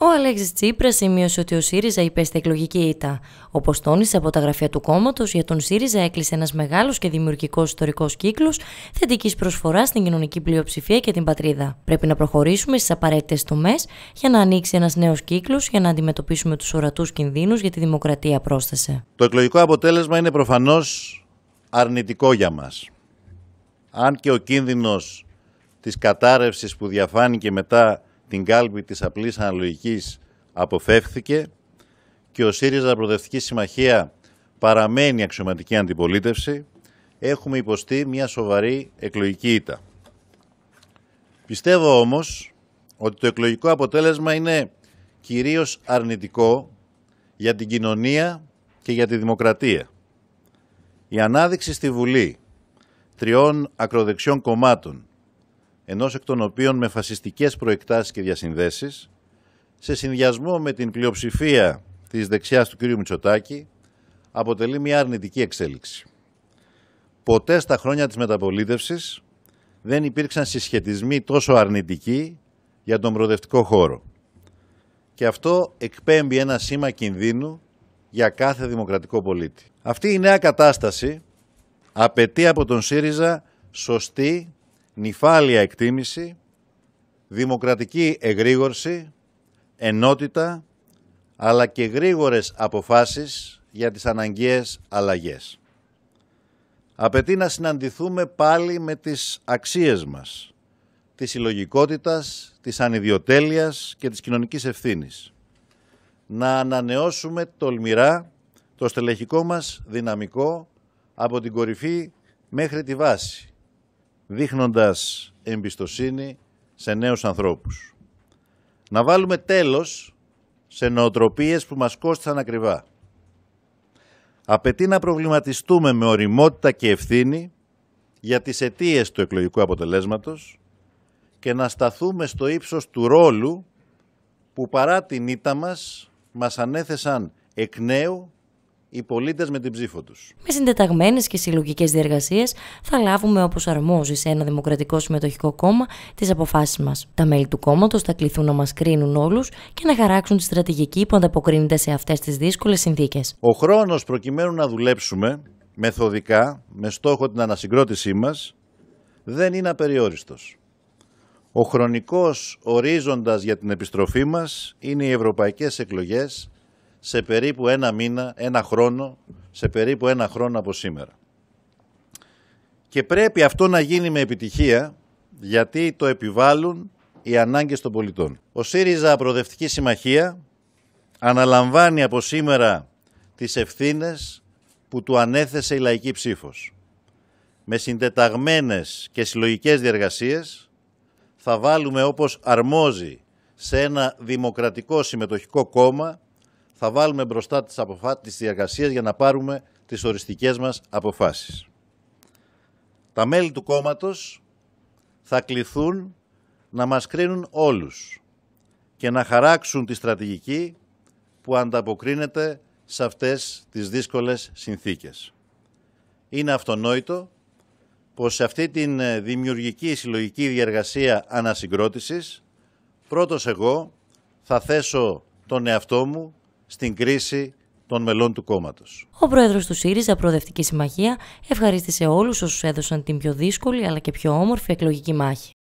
Ο Αλέξης Τσίπρας σημείωσε ότι ο ΣΥΡΙΖΑ υπέστη εκλογική ήττα. Όπως τόνισε από τα γραφεία του κόμματος, για τον ΣΥΡΙΖΑ έκλεισε ένας μεγάλος και δημιουργικός ιστορικός κύκλος θετικής προσφοράς στην κοινωνική πλειοψηφία και την πατρίδα. Πρέπει να προχωρήσουμε στις απαραίτητες τομές για να ανοίξει ένας νέος κύκλος για να αντιμετωπίσουμε τους ορατούς κινδύνους για τη δημοκρατία, πρόσθεσε. Το εκλογικό αποτέλεσμα είναι προφανώς αρνητικό για μας. Αν και ο κίνδυνος της κατάρρευσης που διαφάνηκε μετά την κάλπη της απλής αναλογικής αποφεύθηκε και ο ΣΥΡΙΖΑ Προοδευτική Συμμαχία παραμένει αξιωματική αντιπολίτευση, έχουμε υποστεί μια σοβαρή εκλογική ήττα. Πιστεύω όμως ότι το εκλογικό αποτέλεσμα είναι κυρίως αρνητικό για την κοινωνία και για τη δημοκρατία. Η ανάδειξη στη Βουλή τριών ακροδεξιών κομμάτων Ενός εκ των οποίων με φασιστικές προεκτάσεις και διασυνδέσεις, σε συνδυασμό με την πλειοψηφία της δεξιάς του κ. Μητσοτάκη, αποτελεί μια αρνητική εξέλιξη. Ποτέ στα χρόνια της μεταπολίτευσης δεν υπήρξαν συσχετισμοί τόσο αρνητικοί για τον προοδευτικό χώρο. Και αυτό εκπέμπει ένα σήμα κινδύνου για κάθε δημοκρατικό πολίτη. Αυτή η νέα κατάσταση απαιτεί από τον ΣΥΡΙΖΑ σωστή νυφάλια εκτίμηση, δημοκρατική εγρήγορση, ενότητα, αλλά και γρήγορες αποφάσεις για τις αναγκαίες αλλαγές. Απαιτεί να συναντηθούμε πάλι με τις αξίες μας, της συλλογικότητας, της ανιδιοτέλειας και της κοινωνικής ευθύνης. Να ανανεώσουμε τολμηρά το στελεχικό μας δυναμικό από την κορυφή μέχρι τη βάση δείχνοντας εμπιστοσύνη σε νέους ανθρώπους. Να βάλουμε τέλος σε νοοτροπίες που μας κόστησαν ακριβά. Απαιτεί να προβληματιστούμε με οριμότητα και ευθύνη για τις αιτίες του εκλογικού αποτελέσματος και να σταθούμε στο ύψος του ρόλου που παρά την ήττα μας μας ανέθεσαν εκ νέου οι πολίτες με την ψήφο τους. Με συντεταγμένες και συλλογικές διεργασίες θα λάβουμε όπως αρμόζει σε ένα δημοκρατικό συμμετοχικό κόμμα τις αποφάσεις μας. Τα μέλη του κόμματος θα κληθούν να μας κρίνουν όλους και να χαράξουν τη στρατηγική που ανταποκρίνεται σε αυτές τις δύσκολες συνθήκες. Ο χρόνος προκειμένου να δουλέψουμε μεθοδικά με στόχο την ανασυγκρότησή μας δεν είναι απεριόριστος. Ο χρονικός ορίζοντας για την επιστροφή μας είναι οι ευρωπαϊκές εκλογές σε περίπου ένα μήνα, ένα χρόνο, σε περίπου ένα χρόνο από σήμερα. Και πρέπει αυτό να γίνει με επιτυχία, γιατί το επιβάλλουν οι ανάγκες των πολιτών. Ο ΣΥΡΙΖΑ Προοδευτική Συμμαχία αναλαμβάνει από σήμερα τις ευθύνες που του ανέθεσε η λαϊκή ψήφος. Με συντεταγμένες και συλλογικές διεργασίες θα βάλουμε όπως αρμόζει σε ένα δημοκρατικό συμμετοχικό κόμμα θα βάλουμε μπροστά τις, αποφα... τις για να πάρουμε τις οριστικές μας αποφάσεις. Τα μέλη του κόμματος θα κληθούν να μας κρίνουν όλους και να χαράξουν τη στρατηγική που ανταποκρίνεται σε αυτές τις δύσκολες συνθήκες. Είναι αυτονόητο πως σε αυτή τη ε, δημιουργική συλλογική διαργασία ανασυγκρότησης πρώτος εγώ θα θέσω τον εαυτό μου στην κρίση των μελών του κόμματος. Ο πρόεδρος του ΣΥΡΙΖΑ, Προοδευτική Συμμαχία, ευχαρίστησε όλους όσους έδωσαν την πιο δύσκολη αλλά και πιο όμορφη εκλογική μάχη.